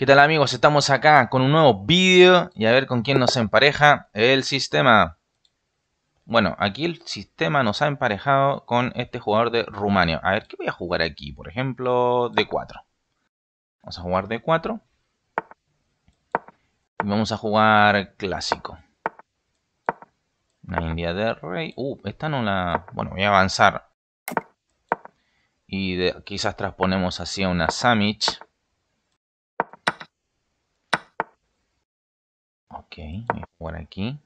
¿Qué tal amigos? Estamos acá con un nuevo vídeo y a ver con quién nos empareja el sistema. Bueno, aquí el sistema nos ha emparejado con este jugador de Rumania. A ver, ¿qué voy a jugar aquí? Por ejemplo, d 4 Vamos a jugar d 4 Y vamos a jugar clásico. Una India de Rey. Uh, esta no la... Bueno, voy a avanzar. Y quizás transponemos así a una Samich. Ok, voy a jugar aquí.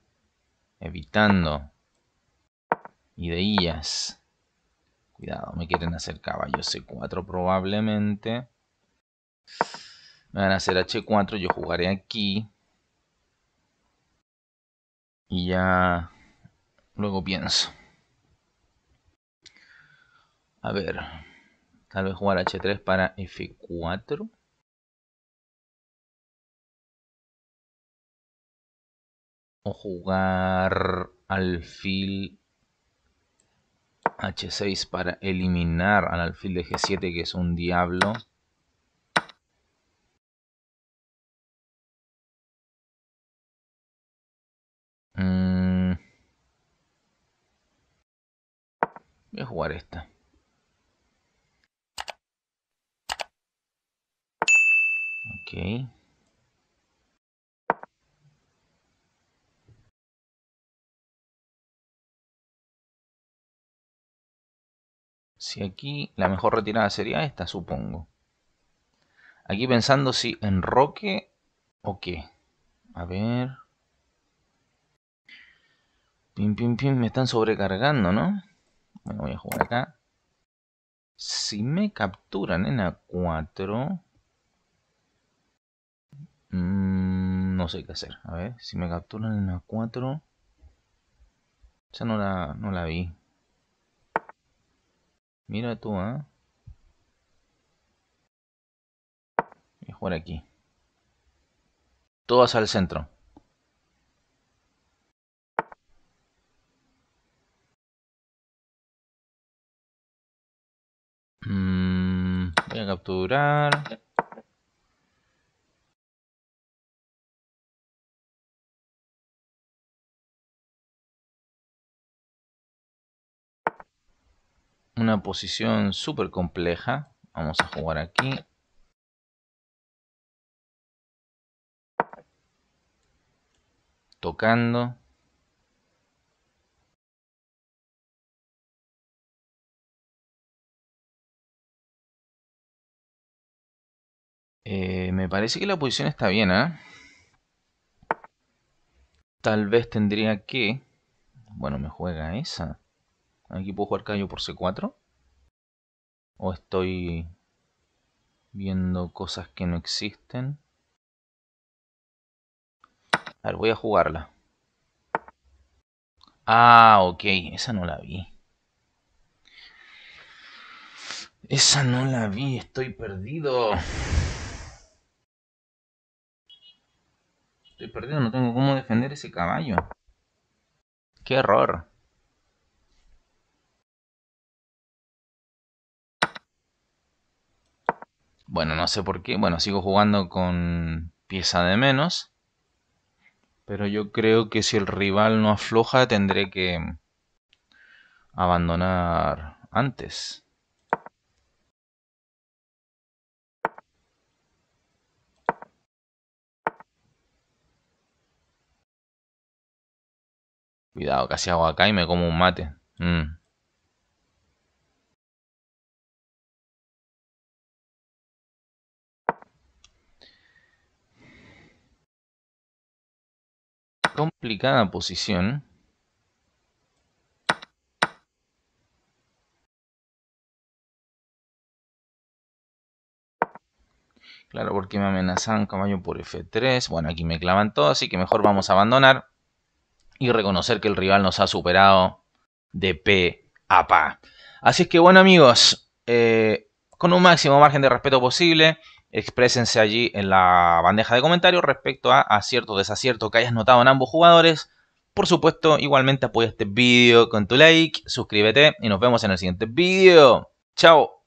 Evitando. ideas, Cuidado, me quieren hacer caballo C4 probablemente. Me van a hacer H4, yo jugaré aquí. Y ya luego pienso. A ver, tal vez jugar H3 para F4. o jugar alfil h6 para eliminar al alfil de g7 que es un diablo. Mm. Voy a jugar esta. Okay. Si aquí la mejor retirada sería esta, supongo. Aquí pensando si enroque o qué. A ver. Pim, pim, pim. Me están sobrecargando, ¿no? Bueno, voy a jugar acá. Si me capturan en A4... Mm, no sé qué hacer. A ver, si me capturan en A4... Ya no no la vi. Mira tú, ¿eh? ¿ah? Voy a jugar aquí. Todas al centro. Mm, voy a capturar. una posición súper compleja. Vamos a jugar aquí. Tocando. Eh, me parece que la posición está bien, ¿ah? Tal vez tendría que... Bueno, me juega esa. Aquí puedo jugar caballo por C4. O estoy viendo cosas que no existen. A ver, voy a jugarla. Ah, ok, esa no la vi. Esa no la vi, estoy perdido. Estoy perdido, no tengo cómo defender ese caballo. ¡Qué error! Bueno, no sé por qué. Bueno, sigo jugando con pieza de menos. Pero yo creo que si el rival no afloja tendré que abandonar antes. Cuidado, casi hago acá y me como un mate. Mm. complicada posición. Claro, porque me amenazan caballo por F3. Bueno, aquí me clavan todo, así que mejor vamos a abandonar y reconocer que el rival nos ha superado de P a p Así es que bueno amigos, eh, con un máximo margen de respeto posible, exprésense allí en la bandeja de comentarios respecto a acierto o desacierto que hayas notado en ambos jugadores. Por supuesto, igualmente apoya este vídeo con tu like, suscríbete y nos vemos en el siguiente vídeo. ¡Chao!